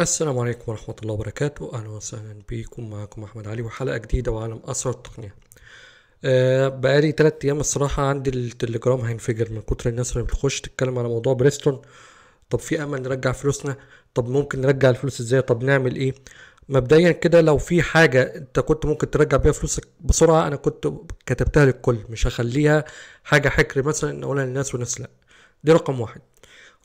السلام عليكم ورحمة الله وبركاته أهلا وسهلا بيكم معكم أحمد علي وحلقة جديدة وعالم أسرار التقنية أه بقالي تلات أيام الصراحة عندي التليجرام هينفجر من كتر الناس اللي بتخش تتكلم على موضوع بريستون طب في أمل نرجع فلوسنا طب ممكن نرجع الفلوس إزاي طب نعمل إيه مبدئيا كده لو في حاجة انت كنت ممكن ترجع بيها فلوسك بسرعة انا كنت كتبتها للكل مش هخليها حاجة حكر مثلا اقولها للناس وناس لا دي رقم واحد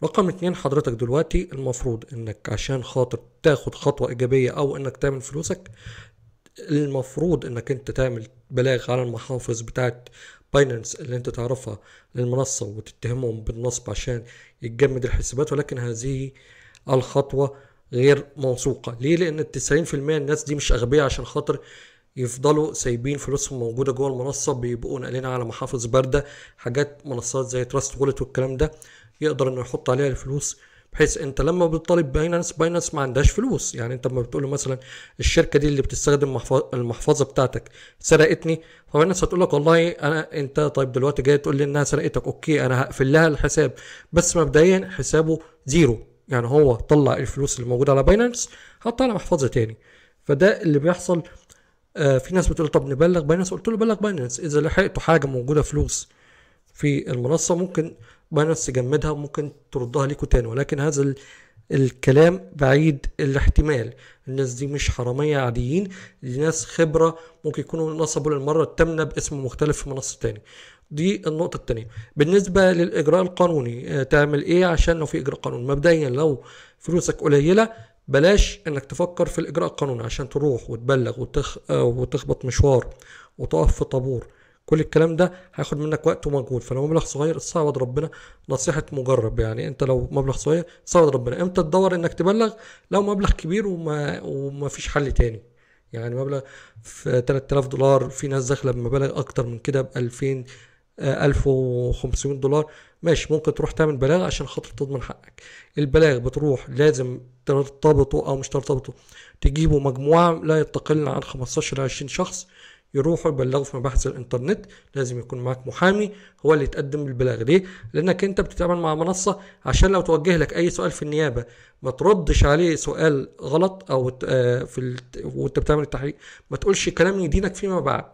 رقم اتنين حضرتك دلوقتي المفروض انك عشان خاطر تاخد خطوة ايجابية او انك تعمل فلوسك المفروض انك انت تعمل بلاغ على المحافظ بتاعت باينانس اللي انت تعرفها للمنصة وتتهمهم بالنصب عشان يتجمد الحسابات ولكن هذه الخطوة غير موثوقة ليه لان في المية الناس دي مش اغبياء عشان خاطر يفضلوا سايبين فلوسهم موجودة جوه المنصة بيبقوا ناقلينها على محافظ باردة حاجات منصات زي تراست وولت والكلام ده يقدر انه يحط عليها الفلوس بحيث انت لما بتطالب باينانس باينانس ما عندهاش فلوس يعني انت لما بتقول له مثلا الشركه دي اللي بتستخدم المحفظه بتاعتك سرقتني فباينانس هتقول لك والله انا انت طيب دلوقتي جاي تقول لي انها سرقتك اوكي انا هقفل لها الحساب بس مبدئيا حسابه زيرو يعني هو طلع الفلوس اللي موجوده على باينانس حطها على محفظه تاني فده اللي بيحصل آه في ناس بتقول طب نبلغ باينانس قلت له بلغ باينانس اذا لحقتوا حاجه موجوده فلوس في المنصه ممكن بس جمدها وممكن تردها ليكوا تاني ولكن هذا الكلام بعيد الاحتمال الناس دي مش حرامية عاديين دي ناس خبرة ممكن يكونوا نصبوا للمرة التامنة باسم مختلف في منصة تاني دي النقطة التانية بالنسبة للإجراء القانوني آه، تعمل إيه عشان لو في إجراء قانوني مبدئيا لو فلوسك قليلة بلاش إنك تفكر في الإجراء القانوني عشان تروح وتبلغ وتخ... آه، وتخبط مشوار وتقف في طابور كل الكلام ده هياخد منك وقت ومجهود فلو مبلغ صغير استعوض ربنا نصيحه مجرب يعني انت لو مبلغ صغير استعوض ربنا امتى تدور انك تبلغ لو مبلغ كبير وما وما فيش حل تاني يعني مبلغ في 3000 دولار في ناس داخله بمبالغ اكتر من كده ب 2000 1500 دولار ماشي ممكن تروح تعمل بلاغ عشان خاطر تضمن حقك البلاغ بتروح لازم ترتبطه او مش ترتبطه تجيبه مجموعه لا يتقل عن 15 ل 20 شخص يروحوا يبلغوا في مباحث الانترنت لازم يكون معاك محامي هو اللي يتقدم البلاغ ليه لانك انت بتتعامل مع منصه عشان لو توجه لك اي سؤال في النيابه ما تردش عليه سؤال غلط او آه، في ال... وانت بتعمل التحقيق ما تقولش كلام يدينك فيما بعد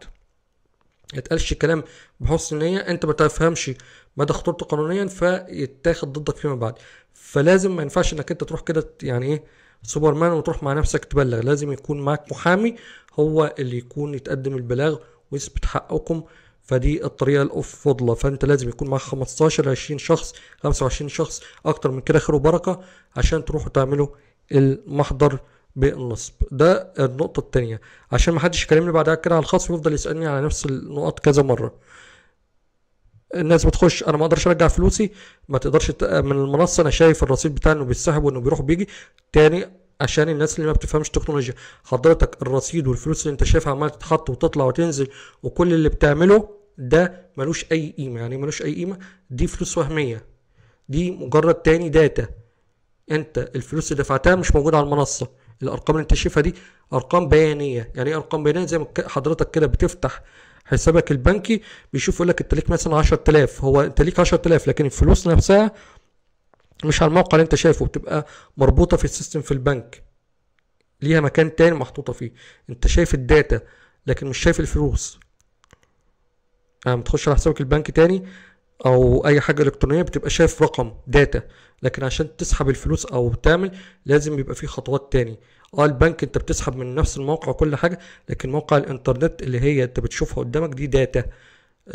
ما تقالش كلام بحسن نيه انت ما تفهمش مدى خطورته قانونيا فيتاخد ضدك فيما بعد فلازم ما ينفعش انك انت تروح كده يعني ايه سوبرمان وتروح مع نفسك تبلغ لازم يكون معك محامي هو اللي يكون يتقدم البلاغ ويثبت حقكم فدي الطريقة الأفضل فأنت لازم يكون معك 15 20 شخص 25 شخص أكتر من كده خير وبركة عشان تروحوا تعملوا المحضر بالنصب ده النقطة الثانيه عشان ما حدش يكلمني بعد كده على الخاص ويفضل يسألني على نفس النقط كذا مرة الناس بتخش انا ما اقدرش ارجع فلوسي ما تقدرش من المنصه انا شايف الرصيد بتاعي انه بيتسحب وانه بيروح بيجي تاني عشان الناس اللي ما بتفهمش تكنولوجيا حضرتك الرصيد والفلوس اللي انت شايفها عماله تتحط وتطلع وتنزل وكل اللي بتعمله ده ملوش اي قيمه يعني إيه ملوش اي قيمه دي فلوس وهميه دي مجرد تاني داتا انت الفلوس اللي دفعتها مش موجوده على المنصه الارقام اللي انت شايفها دي ارقام بيانيه يعني ايه ارقام بيانيه زي ما حضرتك كده بتفتح حسابك البنكي بيشوف يقول لك انت ليك مثلا 10000 هو انت ليك 10000 لكن الفلوس نفسها مش على الموقع اللي انت شايفه بتبقى مربوطه في السيستم في البنك ليها مكان تاني محطوطه فيه انت شايف الداتا لكن مش شايف الفلوس اما آه، تخش على حسابك البنكي تاني او اي حاجه الكترونيه بتبقى شايف رقم داتا لكن عشان تسحب الفلوس او تعمل لازم يبقى في خطوات تاني اه البنك انت بتسحب من نفس الموقع وكل حاجه لكن موقع الانترنت اللي هي انت بتشوفها قدامك دي داتا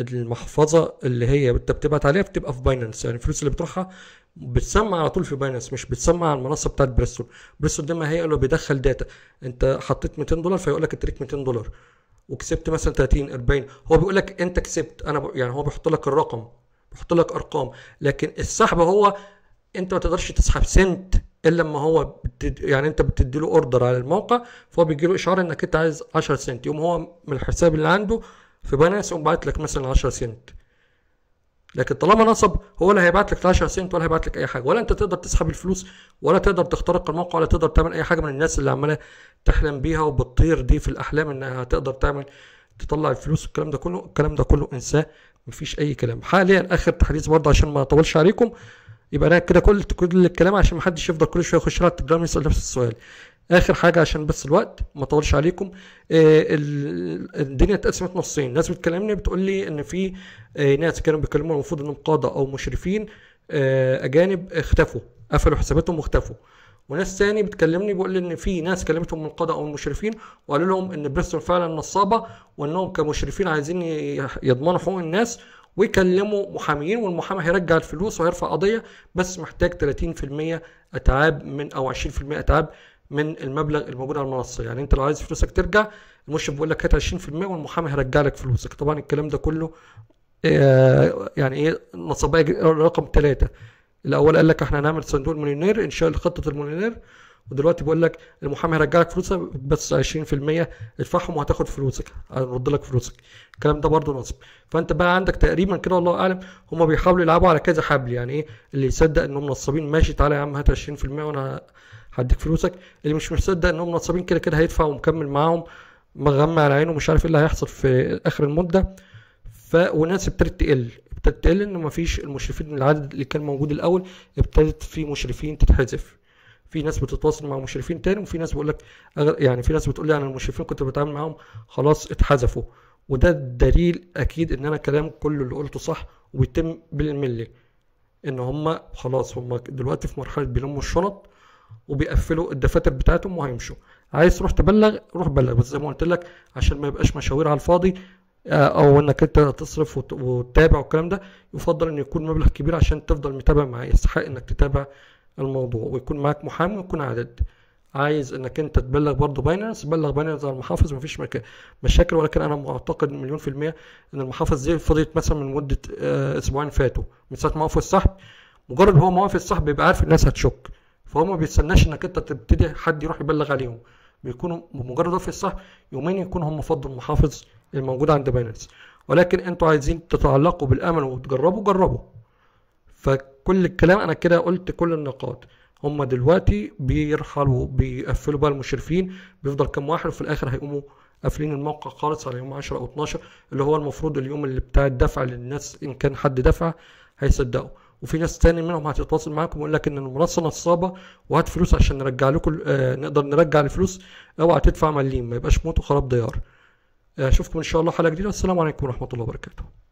المحفظه اللي هي انت بتبعت عليها بتبقى في بايننس يعني الفلوس اللي بتروحها بتسمع على طول في بايننس مش بتسمع على المنصه بتاعت بريستون بريستون ده ما هي اللي بيدخل داتا انت حطيت 200 دولار فيقول لك انت ليك 200 دولار وكسبت مثلا 30 40 هو بيقول لك انت كسبت انا ب... يعني هو بيحط لك الرقم يحط لك ارقام لكن السحب هو انت ما تقدرش تسحب سنت الا لما هو بتد... يعني انت بتدي له اوردر على الموقع فهو بيجي له اشعار انك انت عايز 10 سنت يقوم هو من الحساب اللي عنده في بانس يقوم باعت لك مثلا 10 سنت لكن طالما نصب هو لا هيبعت لك 10 سنت ولا هيبعت لك اي حاجه ولا انت تقدر تسحب الفلوس ولا تقدر تخترق الموقع ولا تقدر تعمل اي حاجه من الناس اللي عماله تحلم بيها وبتطير دي في الاحلام انها هتقدر تعمل تطلع الفلوس والكلام ده كله الكلام ده كله انساه مفيش اي كلام حاليا اخر تحديث برضه عشان ما اطولش عليكم يبقى انا كده كل كل الكلام عشان ما حدش يفضل كل شويه يخش على التليجرام يسال نفس السؤال اخر حاجه عشان بس الوقت ما اطولش عليكم آه الدنيا اتقسمت نصين ناس بتكلمني بتقول لي ان في آه ناس كانوا بيكلموا المفروض انهم قاده او مشرفين آه اجانب اختفوا قفلوا حساباتهم واختفوا وناس تاني بتكلمني بيقول لي ان في ناس كلمتهم من القضاء او المشرفين وقالوا لهم ان بريستون فعلا نصابه وانهم كمشرفين عايزين يضمنوا حقوق الناس ويكلموا محاميين والمحامي هيرجع الفلوس وهيرفع قضيه بس محتاج 30% اتعاب من او 20% اتعاب من المبلغ الموجود على المنصه يعني انت لو عايز فلوسك ترجع المشرف بيقول لك هات 20% والمحامي هيرجع لك فلوسك طبعا الكلام ده كله آه، يعني ايه نصابيه رقم ثلاثه الاول قال لك احنا هنعمل صندوق المليونير انشاء خطه المليونير ودلوقتي بيقول لك المحامي هيرجع لك فلوسك بس 20% ادفعهم وهتاخد فلوسك هنرد لك فلوسك الكلام ده برضه نصب فانت بقى عندك تقريبا كده والله اعلم هم بيحاولوا يلعبوا على كذا حبل يعني ايه اللي يصدق انهم نصابين ماشي تعالى يا عم هات 20% وانا هديك فلوسك اللي مش مصدق انهم نصابين كده كده هيدفع ومكمل معاهم مغمى على عينه مش عارف ايه اللي هيحصل في اخر المده ف وناس ابتدت تقل ابتدت تقل ان مفيش المشرفين من العدد اللي كان موجود الاول ابتدت في مشرفين تتحذف في ناس بتتواصل مع مشرفين تاني وفي ناس بيقول لك يعني في ناس بتقول لي انا المشرفين كنت بتعامل معاهم خلاص اتحذفوا وده دليل اكيد ان انا كلام كل اللي قلته صح وبيتم بالملي ان هم خلاص هم دلوقتي في مرحله بيلموا الشنط وبيقفلوا الدفاتر بتاعتهم وهيمشوا عايز تروح تبلغ روح بلغ بس زي ما قلت لك عشان ما يبقاش مشاوير على الفاضي آه، او انك انت تصرف وتتابع والكلام ده يفضل ان يكون مبلغ كبير عشان تفضل متابع معاه يستحق انك تتابع الموضوع ويكون معاك محامي ويكون عدد عايز انك انت تبلغ برضه باينانس بلغ باينانس على المحافظ مفيش مشاكل ولكن انا معتقد مليون في المية ان المحافظ دي فضيت مثلا من مدة آه، اسبوعين فاتوا من ساعة ما وقفوا السحب مجرد هو ما وقف السحب بيبقى عارف الناس هتشك فهو ما بيستناش انك انت تبتدي حد يروح يبلغ عليهم بيكونوا بمجرد وقف السحب يومين يكون هم فضوا المحافظ الموجودة عند بايننس ولكن انتوا عايزين تتعلقوا بالامل وتجربوا جربوا فكل الكلام انا كده قلت كل النقاط هم دلوقتي بيرحلوا بيقفلوا بقى المشرفين بيفضل كام واحد وفي الاخر هيقوموا قافلين الموقع خالص على يوم 10 او 12 اللي هو المفروض اليوم اللي بتاع الدفع للناس ان كان حد دفع هيصدقوا وفي ناس تاني منهم هتتواصل معاكم ويقول لك ان المنصه نصابه وهات فلوس عشان نرجع لكم آه نقدر نرجع الفلوس اوعى تدفع مليم ما يبقاش موت وخراب ديار اشوفكم آه، ان شاء الله حلقه جديده والسلام عليكم ورحمه الله وبركاته